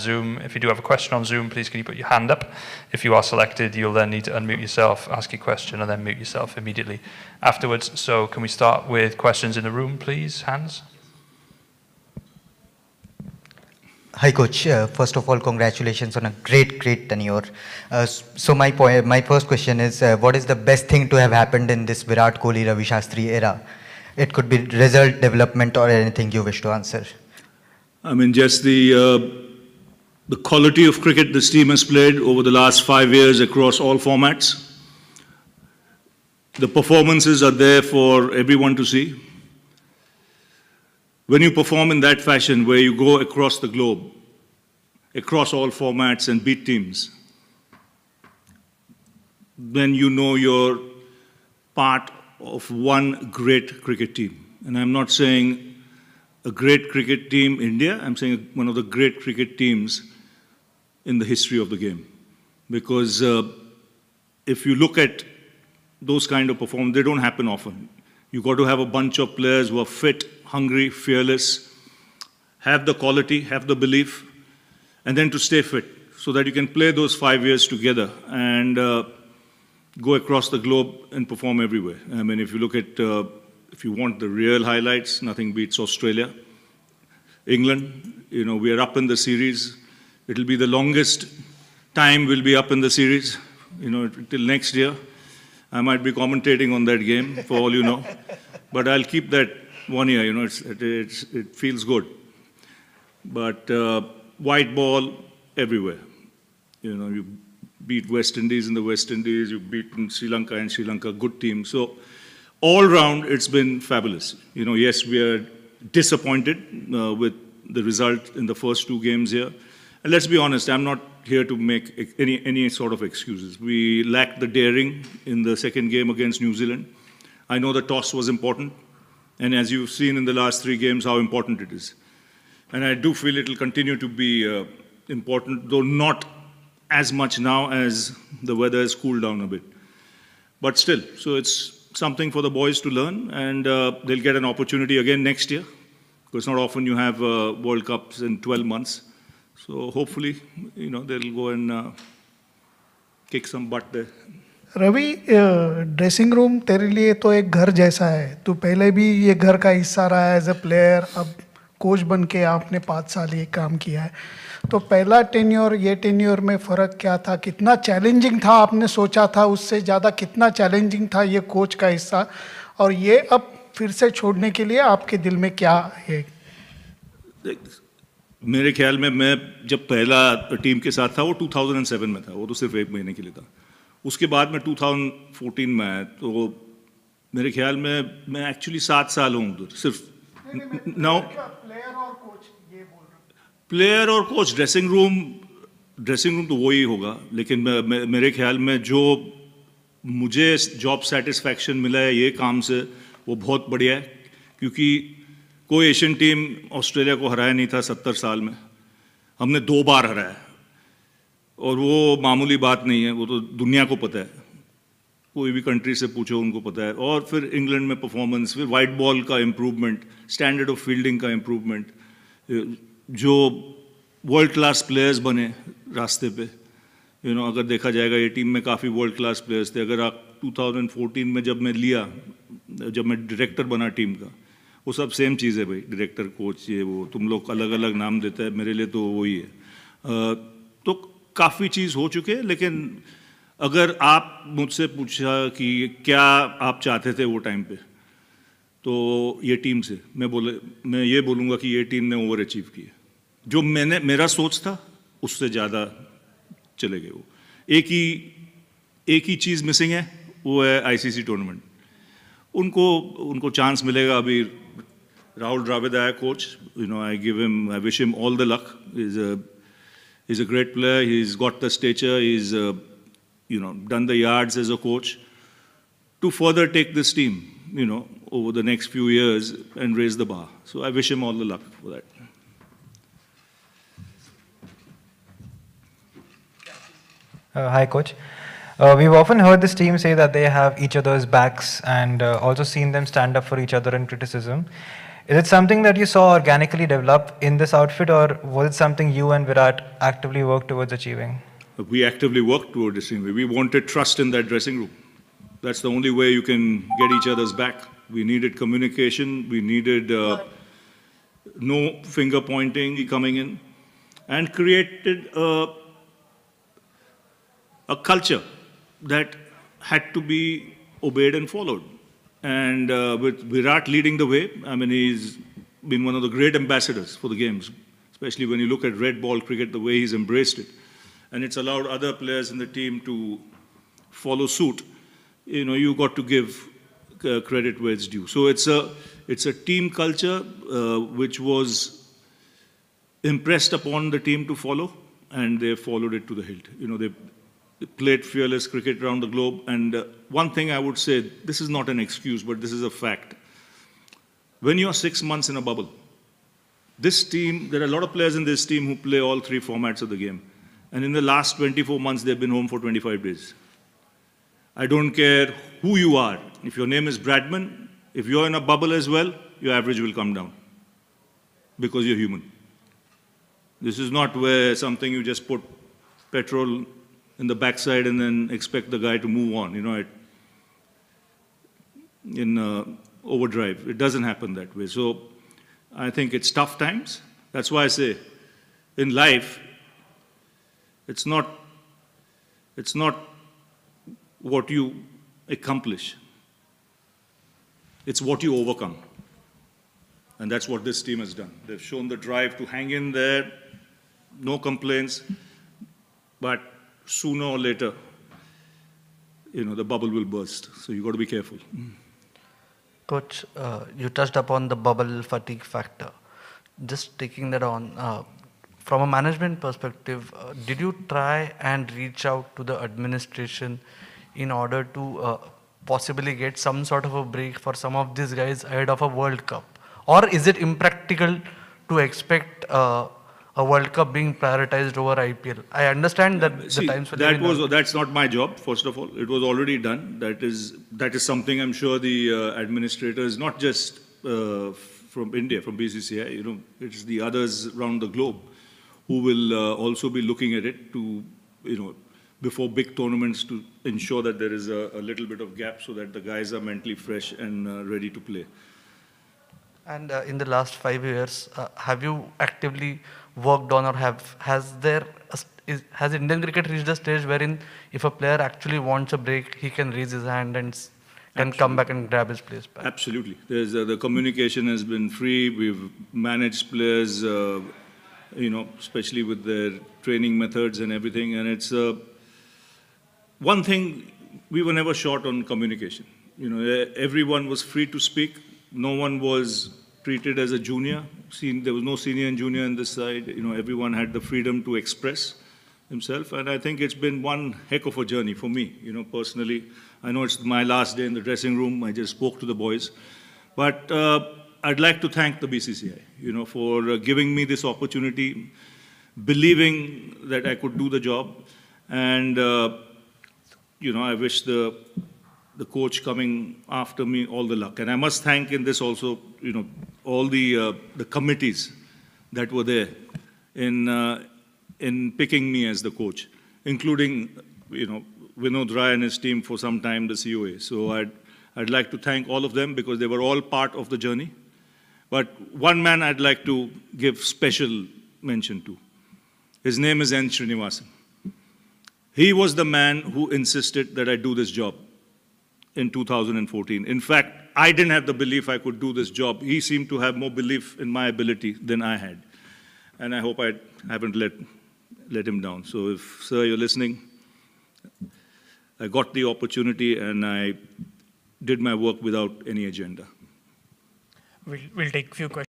Zoom. If you do have a question on Zoom, please can you put your hand up? If you are selected, you'll then need to unmute yourself, ask your question, and then mute yourself immediately afterwards. So can we start with questions in the room, please? Hands? Hi, Coach. Uh, first of all, congratulations on a great, great tenure. Uh, so my point, my first question is, uh, what is the best thing to have happened in this Virat Kohli Ravi Shastri era? It could be result, development, or anything you wish to answer. I mean, just the uh, the quality of cricket this team has played over the last five years across all formats. The performances are there for everyone to see. When you perform in that fashion, where you go across the globe, across all formats and beat teams, then you know you're part of one great cricket team. And I'm not saying a great cricket team India, I'm saying one of the great cricket teams in the history of the game. Because uh, if you look at those kind of performances, they don't happen often. You've got to have a bunch of players who are fit, hungry, fearless, have the quality, have the belief, and then to stay fit so that you can play those five years together and uh, go across the globe and perform everywhere. I mean, if you look at, uh, if you want the real highlights, nothing beats Australia. England, you know, we are up in the series. It'll be the longest time we'll be up in the series, you know, till next year. I might be commentating on that game, for all you know. But I'll keep that one year, you know, it's, it, it's, it feels good. But uh, white ball everywhere. You know, you beat West Indies in the West Indies, you've beaten Sri Lanka and Sri Lanka, good team. So all round, it's been fabulous. You know, yes, we are disappointed uh, with the result in the first two games here let's be honest, I'm not here to make any, any sort of excuses. We lacked the daring in the second game against New Zealand. I know the toss was important, and as you've seen in the last three games, how important it is. And I do feel it'll continue to be uh, important, though not as much now as the weather has cooled down a bit. But still, so it's something for the boys to learn, and uh, they'll get an opportunity again next year, because not often you have uh, World Cups in 12 months. So hopefully, you know, they'll go and uh, kick some butt there. Ravi dressing room तेरे लिए तो एक घर जैसा है तू पहले भी ये घर का हिस्सा रहा है एज अ प्लेयर अब कोच बन के आपने पाँच साल ये काम किया है तो पहला टेन्योर ये टेन्योर में फ़र्क क्या था कितना चैलेंजिंग था आपने सोचा था उससे ज़्यादा कितना चैलेंजिंग था ये कोच का हिस्सा और ये अब फिर से छोड़ने के लिए आपके दिल में क्या है मेरे ख्याल में मैं जब पहला टीम के साथ था वो 2007 में था वो तो सिर्फ एक महीने के लिए था उसके बाद मैं 2014 में आया तो मेरे ख्याल में मैं एक्चुअली सात साल हूँ उधर सिर्फ नाउ अच्छा, प्लेयर और coach dressing room dressing room तो वही होगा लेकिन मेरे ख्याल में जो मुझे जॉब सेटिस्फैक्शन मिला है ये काम से वो बहुत बढ़िया है क्योंकि कोई एशियन टीम ऑस्ट्रेलिया को हराया नहीं था सत्तर साल में हमने दो बार हराया और वो मामूली बात नहीं है वो तो दुनिया को पता है कोई भी कंट्री से पूछो उनको पता है और फिर इंग्लैंड में परफॉर्मेंस फिर वाइट बॉल का इम्प्रूवमेंट स्टैंडर्ड ऑफ फील्डिंग का इम्प्रूवमेंट जो वर्ल्ड क्लास प्लेयर्स बने रास्ते पे यू you नो know, अगर देखा जाएगा ये टीम में काफ़ी वर्ल्ड क्लास प्लेयर्स थे अगर आप 2014 में जब मैं लिया जब मैं डायरेक्टर बना टीम का वो सब सेम चीज़ है भाई डायरेक्टर कोच ये वो तुम लोग अलग अलग नाम देते हैं मेरे लिए तो वही है तो काफ़ी चीज़ हो चुकी है लेकिन अगर आप मुझसे पूछा कि क्या आप चाहते थे वो टाइम पे तो ये टीम से मैं बोले मैं ये बोलूँगा कि ये टीम ने ओवर अचीव किया जो मैंने मेरा सोच था उससे ज़्यादा चले गए वो एक ही एक ही चीज़ मिसिंग है वो है आईसीसी टूर्नामेंट उनको उनको चांस मिलेगा अभी राहुल द्राविड आया coach you know I give him I wish him all the luck is is a great player he is got the stature is you know done the yards as a coach to further take this team you know over the next few years and raise the bar so I wish him all the luck for that Uh, hi, coach. Uh, we've often heard this team say that they have each other's backs and uh, also seen them stand up for each other in criticism. Is it something that you saw organically develop in this outfit, or was it something you and Virat actively worked towards achieving? We actively worked towards achieving. We wanted trust in that dressing room. That's the only way you can get each other's back. We needed communication. We needed uh, no finger pointing coming in, and created uh, a culture that had to be obeyed and followed. And uh, with Virat leading the way, I mean, he's been one of the great ambassadors for the games, especially when you look at red ball cricket, the way he's embraced it. And it's allowed other players in the team to follow suit. You know, you got to give uh, credit where it's due. So it's a, it's a team culture uh, which was impressed upon the team to follow, and they followed it to the hilt. You know, they, played fearless cricket around the globe. And uh, one thing I would say this is not an excuse, but this is a fact. When you're six months in a bubble, this team, there are a lot of players in this team who play all three formats of the game. And in the last 24 months, they've been home for 25 days. I don't care who you are. If your name is Bradman, if you're in a bubble as well, your average will come down because you're human. This is not where something you just put petrol in the backside and then expect the guy to move on, you know, in uh, overdrive. It doesn't happen that way. So I think it's tough times. That's why I say in life, it's not, it's not what you accomplish. It's what you overcome. And that's what this team has done. They've shown the drive to hang in there, no complaints, but sooner or later, you know, the bubble will burst. So you've got to be careful. Coach, uh, you touched upon the bubble fatigue factor. Just taking that on, uh, from a management perspective, uh, did you try and reach out to the administration in order to uh, possibly get some sort of a break for some of these guys ahead of a World Cup? Or is it impractical to expect uh, a World Cup being prioritized over IPL. I understand that yeah, see, the times that was that's not my job. First of all, it was already done. That is that is something I'm sure the uh, administrators, not just uh, from India, from BCCI, you know, it's the others around the globe who will uh, also be looking at it to, you know, before big tournaments to ensure that there is a, a little bit of gap so that the guys are mentally fresh and uh, ready to play. And uh, in the last five years, uh, have you actively worked on or have has there has Indian cricket reached a stage wherein if a player actually wants a break, he can raise his hand and can Absolutely. come back and grab his place back? Absolutely. Uh, the communication has been free. We've managed players, uh, you know, especially with their training methods and everything. And it's uh, one thing we were never short on communication. You know, everyone was free to speak no one was treated as a junior. Seen, there was no senior and junior on this side. You know, everyone had the freedom to express himself. And I think it's been one heck of a journey for me, you know, personally. I know it's my last day in the dressing room. I just spoke to the boys. But uh, I'd like to thank the BCCI, you know, for uh, giving me this opportunity, believing that I could do the job. And, uh, you know, I wish the the coach coming after me, all the luck. And I must thank in this also, you know, all the, uh, the committees that were there in, uh, in picking me as the coach, including, you know, Vinod Rai and his team for some time, the COA. So I'd, I'd like to thank all of them because they were all part of the journey. But one man I'd like to give special mention to. His name is N. Srinivasan. He was the man who insisted that I do this job in 2014. In fact, I didn't have the belief I could do this job. He seemed to have more belief in my ability than I had. And I hope I haven't let, let him down. So if, sir, you're listening, I got the opportunity and I did my work without any agenda. We'll, we'll take a few questions.